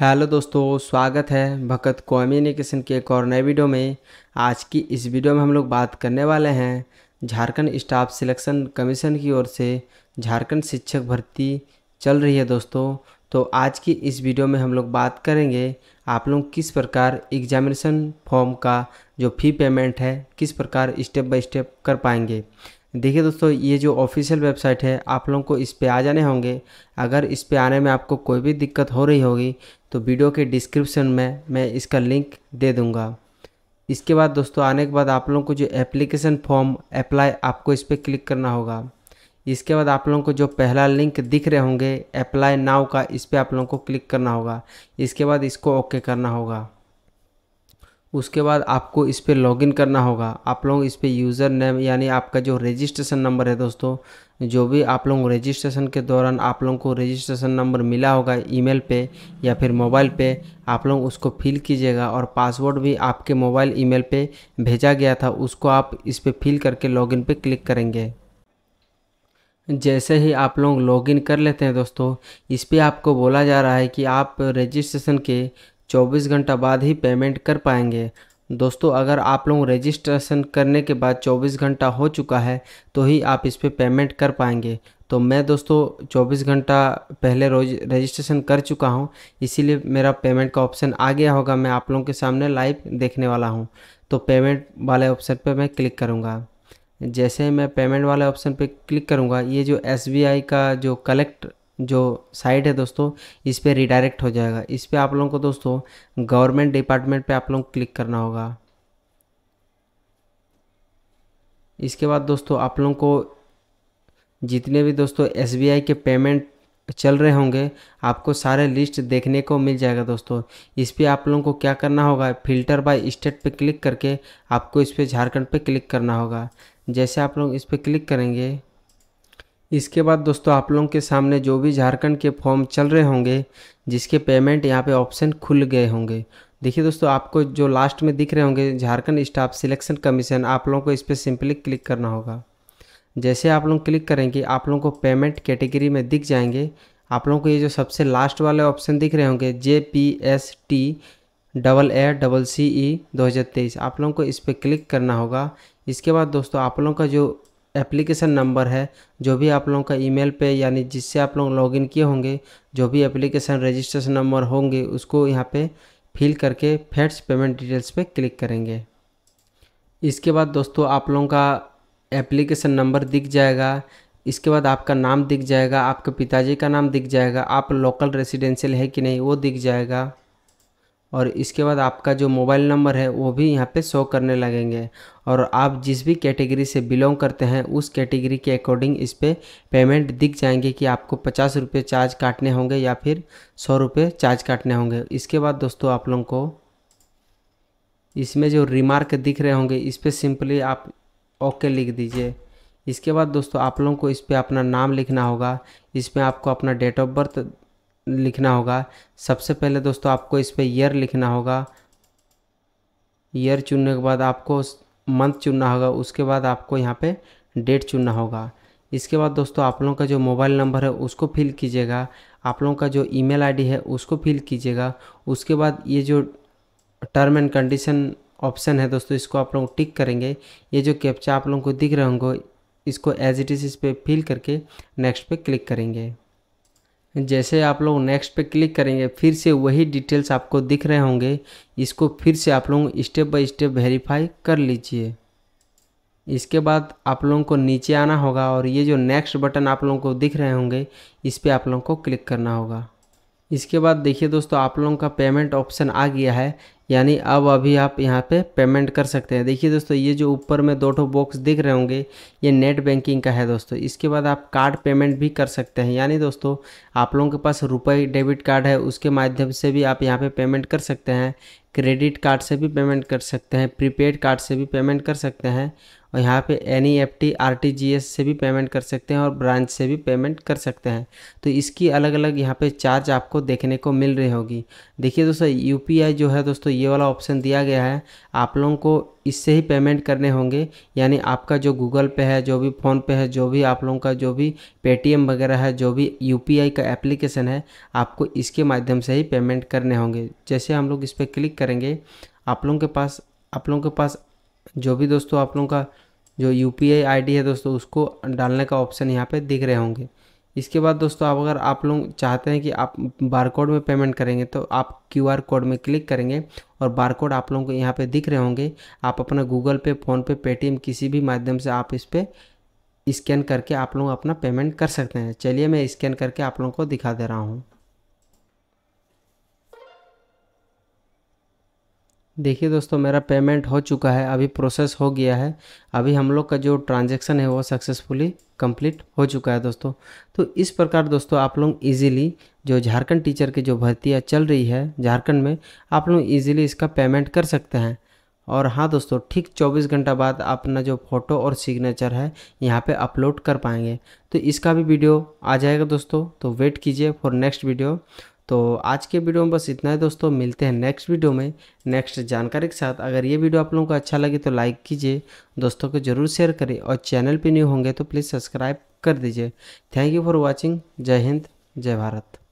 hello दोस्तों स्वागत है भगत कम्युनिकेशन के एक और नए वीडियो में आज की इस वीडियो में हम लोग बात करने वाले हैं झारखंड स्टाफ सिलेक्शन कमीशन की ओर से झारखंड शिक्षक भर्ती चल रही है दोस्तों तो आज की इस वीडियो में हम लोग बात करेंगे आप लोग किस प्रकार एग्जामिनेशन फॉर्म का जो फी पेमेंट है किस प्रकार स्टेप बाय स्टेप कर पाएंगे देखिए दोस्तों ये जो ऑफिशियल वेबसाइट है आप लोगों को इस पर आ जाने होंगे अगर इस पर आने में आपको कोई भी दिक्कत हो रही होगी तो वीडियो के डिस्क्रिप्शन में मैं इसका लिंक दे दूँगा इसके बाद दोस्तों आने के बाद आप लोगों को जो एप्लीकेशन फॉर्म अप्लाई आपको इस पर क्लिक करना होगा इसके बाद आप लोगों को जो पहला लिंक दिख रहे होंगे अप्लाई नाव का इस पर आप लोगों को क्लिक करना होगा इसके बाद इसको ओके करना होगा उसके बाद आपको इस पर लॉगिन करना होगा आप लोग इस पर यूज़र नेम यानी आपका जो रजिस्ट्रेशन नंबर है दोस्तों जो भी आप लोग रजिस्ट्रेशन के दौरान आप लोगों को रजिस्ट्रेशन नंबर मिला होगा ईमेल पे या फिर मोबाइल पे आप लोग उसको फिल कीजिएगा और पासवर्ड भी आपके मोबाइल ईमेल पे भेजा गया था उसको आप इस पर फिल करके लॉगिन पे क्लिक करेंगे जैसे ही आप लोग लॉगिन कर लेते हैं दोस्तों इस पर आपको बोला जा रहा है कि आप रजिस्ट्रेशन के 24 घंटा बाद ही पेमेंट कर पाएंगे दोस्तों अगर आप लोग रजिस्ट्रेशन करने के बाद 24 घंटा हो चुका है तो ही आप इस पर पेमेंट कर पाएंगे तो मैं दोस्तों 24 घंटा पहले रोज रजिस्ट्रेशन कर चुका हूं इसीलिए मेरा पेमेंट का ऑप्शन आ गया होगा मैं आप लोगों के सामने लाइव देखने वाला हूं तो पेमेंट वाले ऑप्शन पर मैं क्लिक करूँगा जैसे मैं पेमेंट वाले ऑप्शन पर क्लिक करूँगा ये जो एस का जो कलेक्ट जो साइट है दोस्तों इस पर रिडायरेक्ट हो जाएगा इस पर आप लोगों को दोस्तों गवर्नमेंट डिपार्टमेंट पे आप लोगों को क्लिक करना होगा इसके बाद दोस्तों आप लोगों को जितने भी दोस्तों एस के पेमेंट चल रहे होंगे आपको सारे लिस्ट देखने को मिल जाएगा दोस्तों इस पर आप लोगों को क्या करना होगा फिल्टर बाय स्टेट पे क्लिक करके आपको इस पर झारखंड पे क्लिक करना होगा जैसे आप लोग इस पर क्लिक करेंगे इसके बाद दोस्तों आप लोगों के सामने जो भी झारखंड के फॉर्म चल रहे होंगे जिसके पेमेंट यहाँ पे ऑप्शन खुल गए होंगे देखिए दोस्तों आपको जो लास्ट में दिख रहे होंगे झारखंड स्टाफ सिलेक्शन कमीशन आप लोगों को इस पर सिंपली क्लिक करना होगा जैसे आप लोग क्लिक करेंगे आप लोगों को पेमेंट कैटेगरी में दिख जाएंगे आप लोगों को ये जो सबसे लास्ट वाले ऑप्शन दिख रहे होंगे J P S T double A double C E दो आप लोगों को इस पर क्लिक करना होगा इसके बाद दोस्तों आप लोगों का जो एप्लीकेशन नंबर है जो भी आप लोगों का ईमेल पे यानी जिससे आप लोग लॉगिन किए होंगे जो भी एप्लीकेशन रजिस्ट्रेशन नंबर होंगे उसको यहाँ पे फिल करके फेट्स पेमेंट डिटेल्स पे क्लिक करेंगे इसके बाद दोस्तों आप लोगों का एप्लीकेशन नंबर दिख जाएगा इसके बाद आपका नाम दिख जाएगा आपके पिताजी का नाम दिख जाएगा आप लोकल रेसिडेंशियल है कि नहीं वो दिख जाएगा और इसके बाद आपका जो मोबाइल नंबर है वो भी यहाँ पे शो करने लगेंगे और आप जिस भी कैटेगरी से बिलोंग करते हैं उस कैटेगरी के अकॉर्डिंग इस पर पे पेमेंट दिख जाएंगे कि आपको पचास रुपये चार्ज काटने होंगे या फिर सौ रुपये चार्ज काटने होंगे इसके बाद दोस्तों आप लोगों को इसमें जो रिमार्क दिख रहे होंगे इस पर सिंपली आप ओके लिख दीजिए इसके बाद दोस्तों आप लोगों को इस पर अपना नाम लिखना होगा इसमें आपको अपना डेट ऑफ बर्थ लिखना होगा सबसे पहले दोस्तों आपको इस पर ईयर लिखना होगा ईयर चुनने के बाद आपको मंथ चुनना होगा उसके बाद आपको यहाँ पे डेट चुनना होगा इसके बाद दोस्तों आप लोगों का जो मोबाइल नंबर है उसको फिल कीजिएगा आप लोगों का जो ईमेल आईडी है उसको फिल कीजिएगा उसके बाद ये जो टर्म एंड कंडीशन ऑप्शन है दोस्तों इसको आप लोग टिक करेंगे ये जो कैप्चा आप लोगों को दिख रहे होंगे इसको एज इट इज़ इस पर फिल करके नेक्स्ट पे क्लिक करेंगे जैसे आप लोग नेक्स्ट पे क्लिक करेंगे फिर से वही डिटेल्स आपको दिख रहे होंगे इसको फिर से आप लोग स्टेप बाय स्टेप वेरीफाई कर लीजिए इसके बाद आप लोगों को नीचे आना होगा और ये जो नेक्स्ट बटन आप लोगों को दिख रहे होंगे इस पर आप लोगों को क्लिक करना होगा इसके बाद देखिए दोस्तों आप लोगों का पेमेंट ऑप्शन आ गया है यानी अब अभी आप यहाँ पे पेमेंट कर सकते हैं देखिए दोस्तों ये जो ऊपर में दो ठो बॉक्स दिख रहे होंगे ये नेट बैंकिंग का है दोस्तों इसके बाद आप कार्ड पेमेंट भी कर सकते हैं यानी दोस्तों आप लोगों के पास रुपए डेबिट कार्ड है उसके माध्यम से भी आप यहाँ पे पेमेंट कर सकते हैं क्रेडिट कार्ड से भी पेमेंट कर सकते हैं प्रीपेड कार्ड से भी पेमेंट कर सकते हैं और यहाँ पे N E F T R T G S से भी पेमेंट कर सकते हैं और ब्रांच से भी पेमेंट कर सकते हैं तो इसकी अलग अलग यहाँ पे चार्ज आपको देखने को मिल रही होगी देखिए दोस्तों यू पी आई जो है दोस्तों ये वाला ऑप्शन दिया गया है आप लोगों को इससे ही पेमेंट करने होंगे यानी आपका जो गूगल पे है जो भी फ़ोनपे है जो भी आप लोगों का जो भी पेटीएम वगैरह है जो भी यू का एप्लीकेशन है आपको इसके माध्यम से ही पेमेंट करने होंगे जैसे हम लोग इस पर क्लिक करेंगे आप लोगों के पास आप लोगों के पास जो भी दोस्तों आप लोगों का जो यू पी आई है दोस्तों उसको डालने का ऑप्शन यहाँ पर दिख रहे होंगे इसके बाद दोस्तों आप अगर आप लोग चाहते हैं कि आप बार कोड में पेमेंट करेंगे तो आप क्यू आर कोड में क्लिक करेंगे और बार कोड आप लोगों को यहाँ पे दिख रहे होंगे आप अपना गूगल पे फ़ोन पे पेटीएम किसी भी माध्यम से आप इस पर स्कैन करके आप लोग अपना पेमेंट कर सकते हैं चलिए मैं स्कैन करके आप लोगों को दिखा दे रहा हूँ देखिए दोस्तों मेरा पेमेंट हो चुका है अभी प्रोसेस हो गया है अभी हम लोग का जो ट्रांजेक्शन है वो सक्सेसफुली कंप्लीट हो चुका है दोस्तों तो इस प्रकार दोस्तों आप लोग इजीली जो झारखंड टीचर की जो भर्तियाँ चल रही है झारखंड में आप लोग इजीली इसका पेमेंट कर सकते हैं और हाँ दोस्तों ठीक 24 घंटा बाद अपना जो फ़ोटो और सिग्नेचर है यहाँ पे अपलोड कर पाएंगे तो इसका भी वीडियो आ जाएगा दोस्तों तो वेट कीजिए फॉर नेक्स्ट वीडियो तो आज के वीडियो में बस इतना ही दोस्तों मिलते हैं नेक्स्ट वीडियो में नेक्स्ट जानकारी के साथ अगर ये वीडियो आप लोगों को अच्छा लगे तो लाइक कीजिए दोस्तों को जरूर शेयर करें और चैनल पर न्यू होंगे तो प्लीज़ सब्सक्राइब कर दीजिए थैंक यू फॉर वॉचिंग जय हिंद जय भारत